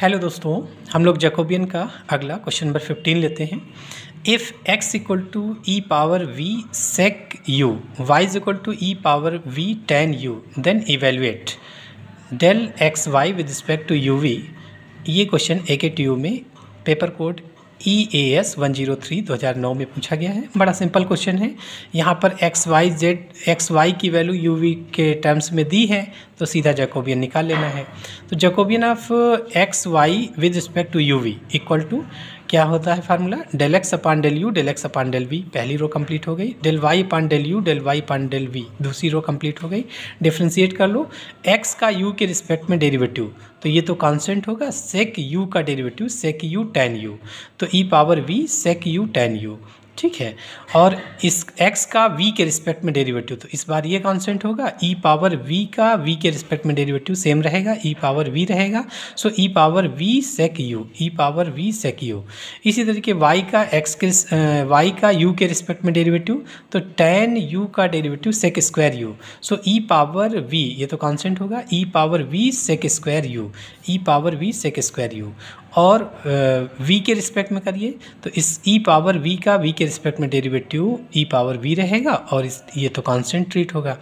hello दोस्तों हम लोग जैकोबियन का अगला क्वेश्चन नंबर फिफ्टीन लेते हैं if x equal to e power v sec u y is equal to e power v tan u then evaluate del x y with respect to u v ये question A K T U में paper code E A S one zero three दो हज़ार नौ में पूछा गया है बड़ा simple question है यहाँ पर x y z x y की वैल्यू यू वी के टर्म्स में दी है तो सीधा जैकोबियन निकाल लेना है तो Jacobian of x y with respect to u v equal to क्या होता है formula del x upon del u del x upon del v पहली रो कंप्लीट हो गई del y upon del u del y upon del v दूसरी row complete हो गई differentiate कर लो एक्स का यू के रिस्पेक्ट में डेरिवेटिव तो ये तो कॉन्सेंट होगा सेक यू का derivative sec u tan u तो e e power v sec u tan u ठीक है और इस x का v के रिस्पेक्ट में डेरिवेटिव तो इस बार ये कांस्टेंट होगा e पावर v का v के रिस्पेक्ट में डेरिवेटिव सेम रहेगा e पावर v रहेगा so e power v sec u e power v sec u इसी तरीके y का x के y का u के रिस्पेक्ट में डेरिवेटिव तो tan u का derivative sec square u so e power v ये तो कॉन्सेंट होगा e power v sec square u e power v sec square u और वी के रिस्पेक्ट में करिए तो इस ई पावर वी का वी के रिस्पेक्ट में डेरिवेटिव ई पावर वी रहेगा और इस ये तो कांस्टेंट ट्रीट होगा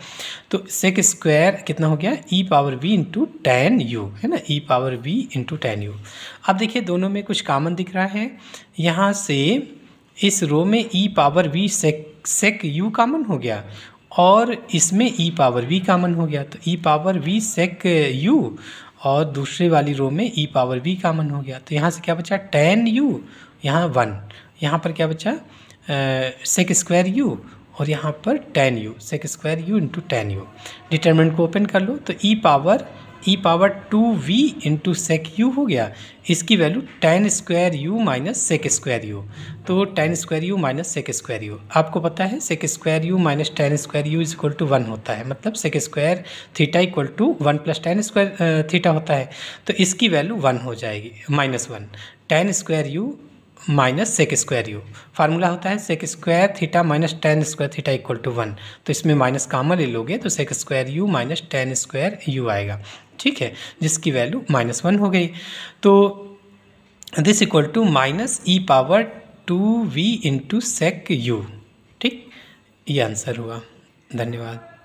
तो सेक स्क्वायर कितना हो गया e power v into tan u है ना e power v into tan u अब देखिए दोनों में कुछ कामन दिख रहा है यहाँ से इस रो में e power v sec sec u common हो गया और इसमें ई पावर वी कामन हो गया तो e power v sec u और दूसरे वाली रो में ई पावर बी कामन हो गया तो यहाँ से क्या बचा टेन यू यहाँ वन यहाँ पर क्या बचा सेक स्क्वायर यू और यहाँ पर tan u sec square u into tan u determinant को ओपन कर लो तो e e power e power two v into sec u हो गया इसकी value tan square u minus sec square u तो tan square u minus sec square u आपको पता है sec square u minus tan square u is equal to one होता है मतलब sec square theta equal to one plus tan square theta होता है तो इसकी वैल्यू वन हो जाएगी minus one tan square u minus sec square u formula होता है sec square theta minus tan square theta equal to one तो इसमें माइनस कामा ले लोगे तो sec square u minus tan square u आएगा ठीक है जिसकी वैल्यू माइनस वन हो गई तो this equal to minus e power two v into sec u ठीक ये आंसर हुआ धन्यवाद